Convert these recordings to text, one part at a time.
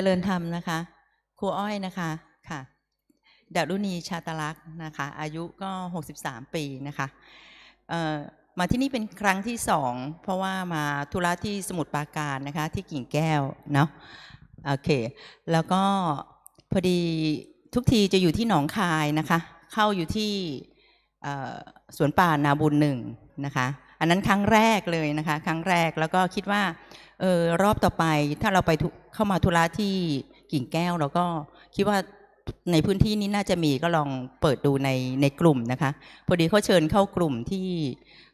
จริญธรรมนะคะ ครูอ้อยนะคะ ค่ะดารุณีชาตลักษณ์นะคะ อายุก็ 63 ปีนะคะ มาที่นี่เป็นครั้งที่สอง เพราะว่ามาธุระที่สมุทรปราการนะคะ ที่กิ่งแก้วเนาะ โอเค แล้วก็พอดีทุกทีจะอยู่ที่หนองคายนะคะ เข้าอยู่ที่สวนป่านาบุญหนึ่งนะคะอันนั้นครั้งแรกเลยนะคะ ครั้งแรกแล้วก็คิดว่าเออรอบต่อไปถ้าเราไปเข้ามาธุระที่กิ่งแก้วเราก็คิดว่าในพื้นที่นี้น่าจะมีก็ลองเปิดดูในในกลุ่มนะคะพอดีเขาเชิญเข้ากลุ่มที่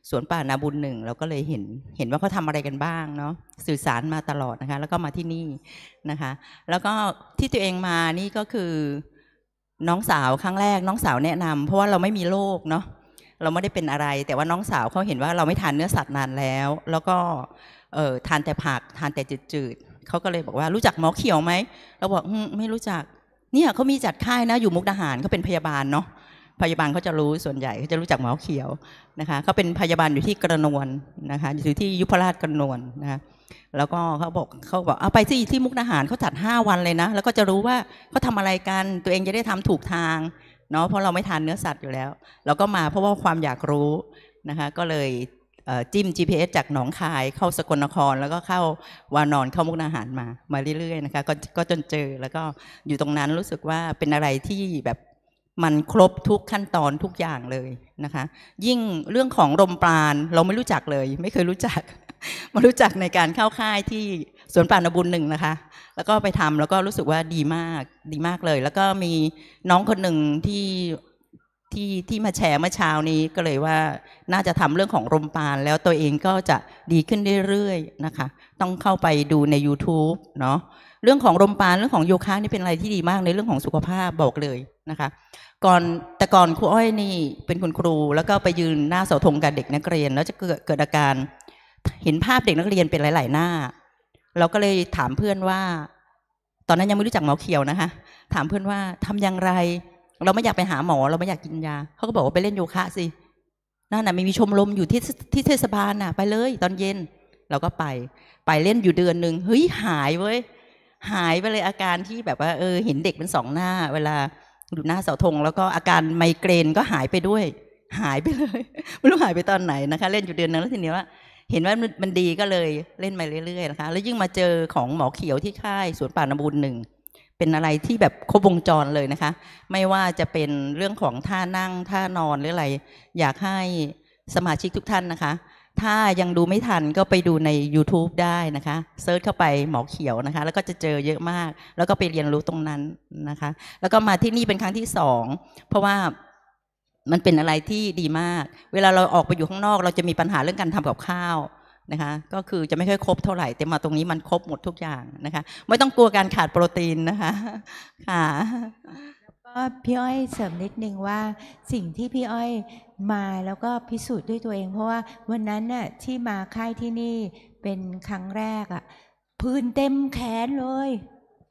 สวนป่านาบุญหนึ่งเราก็เลยเห็นเห็นว่าเขาทาอะไรกันบ้างเนาะสื่อสารมาตลอดนะคะ แล้วก็มาที่นี่นะคะ แล้วก็ที่ตัวเองมานี่ก็คือ น้องสาวครั้งแรกน้องสาวแนะนำ เพราะว่าเราไม่มีโรคเนาะเราไม่ได้เป็นอะไร แต่ว่าน้องสาวเขาเห็นว่าเราไม่ทานเนื้อสัตว์นานแล้ว แล้วก็ทานแต่ผักทานแต่จืดๆเขาก็เลยบอกว่ารู้จักหมอเขียวไหมเราบอกไม่รู้จัก เนี่ยเขามีจัดค่ายนะอยู่มุกดาหารเขาเป็นพยาบาลเนาะพยาบาลเขาจะรู้ส่วนใหญ่เขาจะรู้จักหมอเขียวนะคะเขาเป็นพยาบาลอยู่ที่กระนวลนะคะอยู่ที่ยุพราชกระนวลนะคะแล้วก็เขาบอกเขาบอกเอาไปที่ที่มุกดาหารเขาจัด5วันเลยนะแล้วก็จะรู้ว่าเขาทาอะไรกัน ตัวเองจะได้ทำถูกทางเนาะเพราะเราไม่ทานเนื้อสัตว์อยู่แล้วเราก็มาเพราะว่าความอยากรู้นะคะ ก็เลยจิ้ม GPS จากหนองคาย เข้าสกลนคร แล้วก็เข้าวานอนเข้ามุกนาหารมามาเรื่อยๆนะคะกก็จนเจอแล้วก็อยู่ตรงนั้นรู้สึกว่าเป็นอะไรที่แบบมันครบทุกขั้นตอนทุกอย่างเลยนะคะ ยิ่งเรื่องของลมปราณเราไม่รู้จักเลย ไม่เคยรู้จักมารู้จักในการเข้าค่ายที่สวนป่านบุญหนึ่งนะคะ แล้วก็ไปทำแล้วก็รู้สึกว่าดีมาก ดีมากเลย แล้วก็มีน้องคนหนึ่งที่ที่ที่มาแชร์เมื่อเช้านี้ก็เลยว่าน่าจะทำเรื่องของรมปาน แล้วตัวเองก็จะดีขึ้นเรื่อยๆนะคะ ต้องเข้าไปดูใน YouTube เนาะ เรื่องของรมปานเรื่องของโยคะนี่เป็นอะไรที่ดีมากในเรื่องของสุขภาพบอกเลยนะคะ ก่อนแต่ก่อนครูอ้อยนี่เป็นคุณครู แล้วก็ไปยืนหน้าเสาธงกับเด็กนักเรียน แล้วจะเกิดเกิดอาการเห็นภาพเด็กนักเรียนเป็นหลาย ๆ หน้าเราก็เลยถามเพื่อนว่า ตอนนั้นยังไม่รู้จักหมอเขียวนะคะ ถามเพื่อนว่าทำอย่างไร เราไม่อยากไปหาหมอ เราไม่อยากกินยาเขาก็บอกว่าไปเล่นโยคะสินั่นน่ะมีชมรมอยู่ที่ที่เทศบาลน่ะ ไปเลยตอนเย็นเราก็ไป ไปเล่นอยู่เดือนหนึ่งเฮ้ยหายเว้ยหายไปเลยอาการที่แบบว่า เออ เห็นเด็กเป็นสองหน้า เวลาดูหน้าเสาธงแล้วก็อาการไมเกรนก็หายไปด้วย หายไปเลยไม่รู้หายไปตอนไหนนะคะ เล่นอยู่เดือนนึงแล้วทีนี้ว่าเห็นว่ามันดีก็เลยเล่นมาเรื่อยๆนะคะ แล้วยิ่งมาเจอของหมอเขียวที่ค่ายสวนป่านบุญหนึ่ง เป็นอะไรที่แบบครบวงจรเลยนะคะ ไม่ว่าจะเป็นเรื่องของท่านั่งท่านอนหรืออะไร อยากให้สมาชิกทุกท่านนะคะ ถ้ายังดูไม่ทันก็ไปดูใน YouTube ได้นะคะเซิร์ชเข้าไปหมอเขียวนะคะ แล้วก็จะเจอเยอะมาก แล้วก็ไปเรียนรู้ตรงนั้นนะคะ แล้วก็มาที่นี่เป็นครั้งที่สอง เพราะว่ามันเป็นอะไรที่ดีมาก เวลาเราออกไป อยู่ ข้าง นอกเราจะมีปัญหาเรื่องการทำกับ ข้าวนะคะ ก็คือจะไม่ค่อยครบ เท่าไหร่แต่มาตรงนี้มันครบหมดทุกอย่างนะคะ ไม่ต้องกลัวการขาดโปรตีนนะคะ ค่ะก็พี่อ้อยเสริมนิดนึงว่า สิ่งที่พี่อ้อยมาแล้วก็พิสูจน์ด้วยตัวเอง เพราะว่าวันนั้นน่ะที่มาค่ายที่นี่เป็นครั้งแรกอะ่ะพื้นเต็มแขนเลย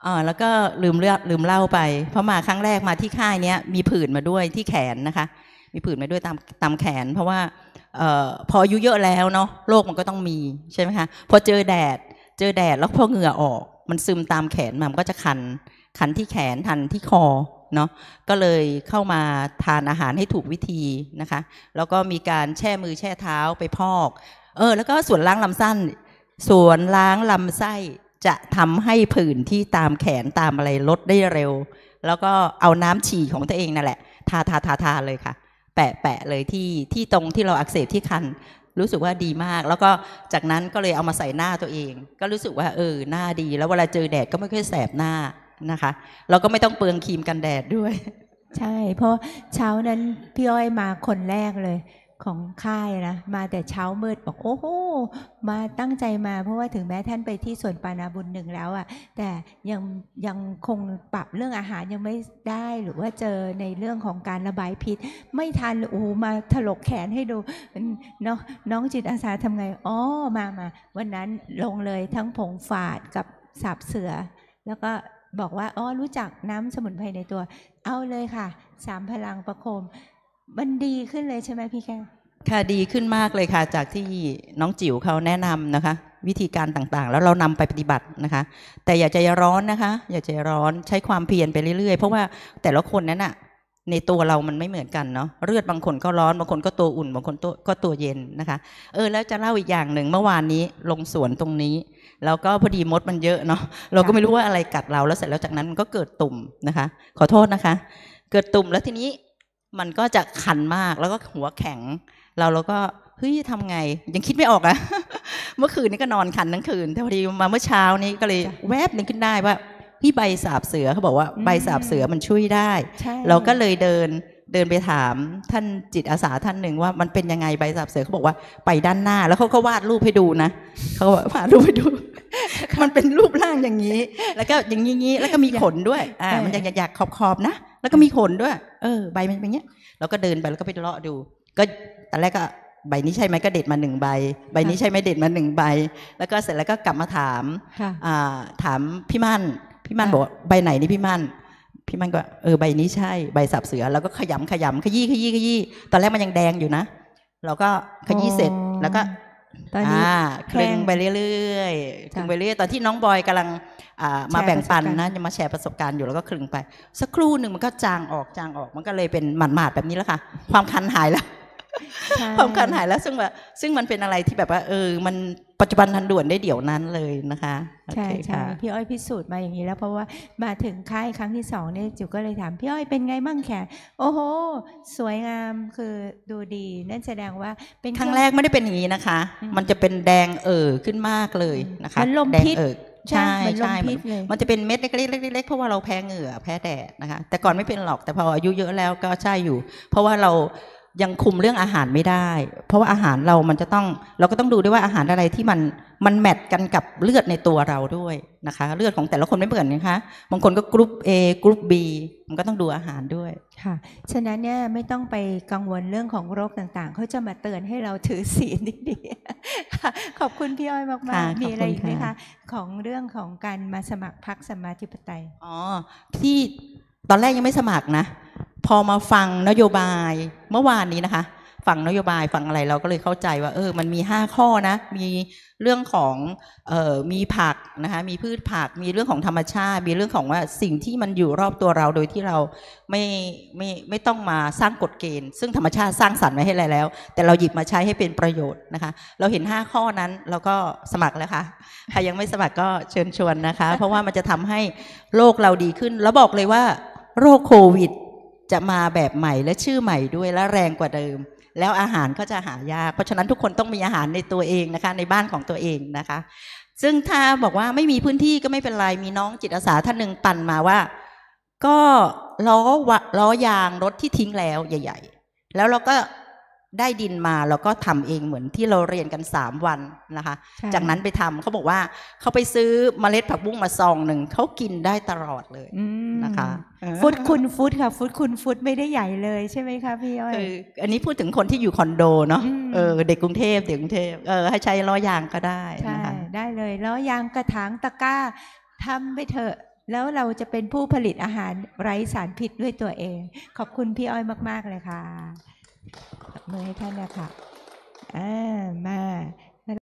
อ๋อแล้วก็ลืมเลือกลืมเล่าไป เพราะมาครั้งแรกมาที่ค่ายเนี้ยมีผื่นมาด้วยที่แขนนะคะ มีผื่นมาด้วยตามตามแขน เพราะว่าออพออายุเยอะแล้วเนาะโรคมันก็ต้องมีใช่ไหมคะพอเจอแดดเจอแดดแล้วพอเหงื่อออก มันซึมตามแขนมันก็จะคันคันที่แขนทันที่คอเนาะก็เลยเข้ามาทานอาหารให้ถูกวิธีนะคะ แล้วก็มีการแช่มือแช่เท้าไปพอก เออแล้วก็ส่วนล้างลำสั้นส่วนล้างลำไส้จะทำให้ผื่นที่ตามแขนตามอะไรลดได้เร็ว แล้วก็เอาน้ำฉี่ของตัวเองนั่นแหละทาทาทาทาเลยค่ะ แปะแปะเลยที่ที่ตรงที่เราอักเสบที่คัน รู้สึกว่าดีมาก แล้วก็จากนั้นก็เลยเอามาใส่หน้าตัวเอง ก็รู้สึกว่า เออ หน้าดี แล้วเวลาเจอแดดก็ไม่ค่อยแสบหน้านะคะ เราก็ไม่ต้องเปลืองครีมกันแดดด้วย ใช่ เพราะเช้านั้น พี่อ้อยมาคนแรกเลยของค่ายนะ มาแต่เช้ามืดบอก โอ้โหมาตั้งใจมา เพราะว่าถึงแม้ท่านไปที่ส่วนปานาบุญหนึ่งแล้วอะ่ะ แต่ยังยังคงปรับเรื่องอาหารยังไม่ได้หรือว่าเจอในเรื่องของการระบายพิษ ไม่ทันโอ้มาถลกแขนให้ดูเนาะน้องจิตอาสาทำไงอ๋อมามา วันนั้นลงเลยทั้งผงฝาดกับสาบเสือ แล้วก็บอกว่าอ๋อรู้จักน้ำสมุนไพรในตัว เอาเลยค่ะสามพลังประโคมมันดีขึ้นเลยใช่ไหมพี่แก้วค่ะดีขึ้นมากเลยค่ะจากที่น้องจิ๋วเขาแนะนำนะคะ วิธีการต่างๆ แล้วเรานำไปปฏิบัตินะคะ แต่อย่าใจร้อนนะคะ อย่าใจร้อนใช้ความเพียรไปเรื่อยๆ เพราะว่าแต่ละคนนั้นอะในตัวเรามันไม่เหมือนกันเนาะเลือดบางคนก็ร้อนบางคนก็ตัวอุ่นบางคนก็ตัวเย็นนะคะ เออแล้วจะเล่าอีกอย่างหนึ่งเมื่อวานนี้ลงสวนตรงนี้แล้วก็พอดีมดมันเยอะเนาะเราก็ไม่รู้ว่าอะไรกัดเราแล้วเสร็จแล้วจากนั้นมันก็เกิดตุ่มนะคะ ขอโทษนะคะ เกิดตุ่มแล้วทีนี้มันก็จะขันมากแล้วก็หัวแข็ง เราเราก็เฮ้ยทำไงยังคิดไม่ออกอะเมื่อคืนนี้ก็นอนขันทั้งคืนแต่พอดีมาเมื่อเช้านี้ก็เลยแวบหนึ่งขึ้นได้ว่าพี่ใบสาบเสือเขาบอกว่า ใบสาบเสือมันช่วยได้ เราก็เลยเดินเดินไปถามท่านจิตอาสาท่านหนึ่งว่ามันเป็นยังไงใบสาบเสือเขาบอกว่าไปด้านหน้า แล้วเขาก็วาดรูปให้ดูนะเขาวาดรูปให้ดูมันเป็นรูปร่างอย่างนี้ แล้วก็อย่างนี้แล้วก็มีขนด้วย อ่า มันอยากอยากขอบๆ นะ แล้วก็มีขนด้วย เออ ใบมันเป็นเงี้ย เราก็เดินไปแล้วก็ไปเลาะดู ก็ตอนแรกก็ใบนี้ใช่ไหมก็เด็ดมาหนึ่งใบ ใบนี้ใช่ไหมเด็ดมาหนึ่งใบ แล้วก็เสร็จแล้วก็กลับมาถาม ถามพี่มั่น พี่มั่นบอกใบไหนนี่พี่มั่น พี่มั่นก็ เออใบนี้ใช่ ใบสับเสือ แล้วก็ขยำขยำขยี้ขยี้ขยี้ ตอนแรกมันยังแดงอยู่นะ เราก็ขยี้เสร็จ แล้วก็ตอนนี้ครึงไปเรื่อยๆคึงไปเรื่อย ตอนที่น้องบอยกำลังมาแบ่งปันนะมาแชร์ประสบการณ์อยู่แล้วก็คลึงไป สักครู่หนึ่งมันก็จางออก จางออก มันก็เลยเป็นหมาดดแบบนี้แล้วค่ะ ความคันหายแล้ว ความคันหายแล้ว ซึ่งแบบซึ่งมันเป็นอะไรที่แบบว่าเออ มันปัจจุบันทันด่วนได้เดี๋ยวนั้นเลยนะคะใช่ใช่พี่อ้อยพิสูจน์มาอย่างนี้แล้วเพราะว่ามาถึงค่ายครั้งที่สองเนี่ยจิ๋วก็เลยถามพี่อ้อยเป็นไงบ้างแขกโอ้โห สวยงามคือดูดีนั่นแสดงว่าเป็นครั้งแรกไม่ได้เป็นอย่างนี้นะคะ มันจะเป็นแดงเอ่อขึ้นมากเลยนะคะมันลมพิษใช่ใช่มันจะเป็นเม็ดเล็กๆเพราะว่าเราแพ้เหงื่อแพ้แดดนะคะ แต่ก่อนไม่เป็นหรอกแต่พออายุเยอะแล้วก็ใช่อยู่ เพราะว่าเรายังคุมเรื่องอาหารไม่ได้ เพราะว่าอาหารเรามันจะต้องเราก็ต้องดูด้วยว่าอาหารอะไรที่มันมันแมทกันกับเลือดในตัวเราด้วยนะคะ เลือดของแต่ละคนไม่เหมือนนะคะบางคนก็กรุ๊ป A กรุ๊ป B มันก็ต้องดูอาหารด้วยค่ะ ฉะนั้นเนี่ยไม่ต้องไปกังวลเรื่องของโรคต่างๆเขาจะมาเตือนให้เราถือศีลดีๆขอบคุณพี่อ้อยมากๆ มีอะไรอีกไหมคะของเรื่องของการมาสมัครพรรคสมาธิปไตยอ๋อที่ตอนแรกยังไม่สมัครนะพอมาฟังนโยบายเมื่อวานนี้นะคะฟังนโยบายฟังอะไรเราก็เลยเข้าใจว่า เออมันมีห้าข้อนะมีเรื่องของออมีผักนะคะมีพืชผัก มีเรื่องของธรรมชาติ มีเรื่องของว่าสิ่งที่มันอยู่รอบตัวเราโดยที่เราไม่ไม่ไม่ต้องมาสร้างกฎเกณฑ์ซึ่งธรรมชาติสร้างสรรค์ไว้ให้แล้ว แต่เราหยิบมาใช้ให้เป็นประโยชน์นะคะ เราเห็น 5 ข้อนั้นเราก็สมัครแล้วค่ะใครยังไม่สมัครก็เชิญชวนนะคะ เพราะว่ามันจะทำให้โลกเราดีขึ้น แล้วบอกเลยว่าโรคโควิดจะมาแบบใหม่และชื่อใหม่ด้วยและแรงกว่าเดิม แล้วอาหารก็จะหายากเพราะฉะนั้นทุกคนต้องมีอาหารในตัวเองนะคะ ในบ้านของตัวเองนะคะ ซึ่งถ้าบอกว่าไม่มีพื้นที่ก็ไม่เป็นไรมีน้องจิตอาสาท่านหนึ่งปั่นมาว่า ก็ล้อล้อยางรถที่ทิ้งแล้วใหญ่ ๆ แล้วเราก็ได้ดินมาแล้วก็ทำเองเหมือนที่เราเรียนกันสามวันนะคะ จากนั้นไปทำเขาบอกว่าเขาไปซื้อเมล็ดผักบุ้งมาซองหนึ่งเขากินได้ตลอดเลยนะคะฟุตคุณฟุตค่ะฟุตคุณฟุตไม่ได้ใหญ่เลยใช่ไหมคะพี่อ้อยอันนี้พูดถึงคนที่อยู่คอนโดเนาะเออเด็กกรุงเทพเด็กกรุงเทพเออให้ใช้ล้อยางก็ได้นะคะได้เลย ล้อยางกระถางตะกร้า ทำไปเถอะแล้วเราจะเป็นผู้ผลิตอาหารไร้สารพิษด้วยตัวเอง ขอบคุณพี่อ้อยมาก ๆเลยค่ะมือให้ท่านนะคะอ่ามา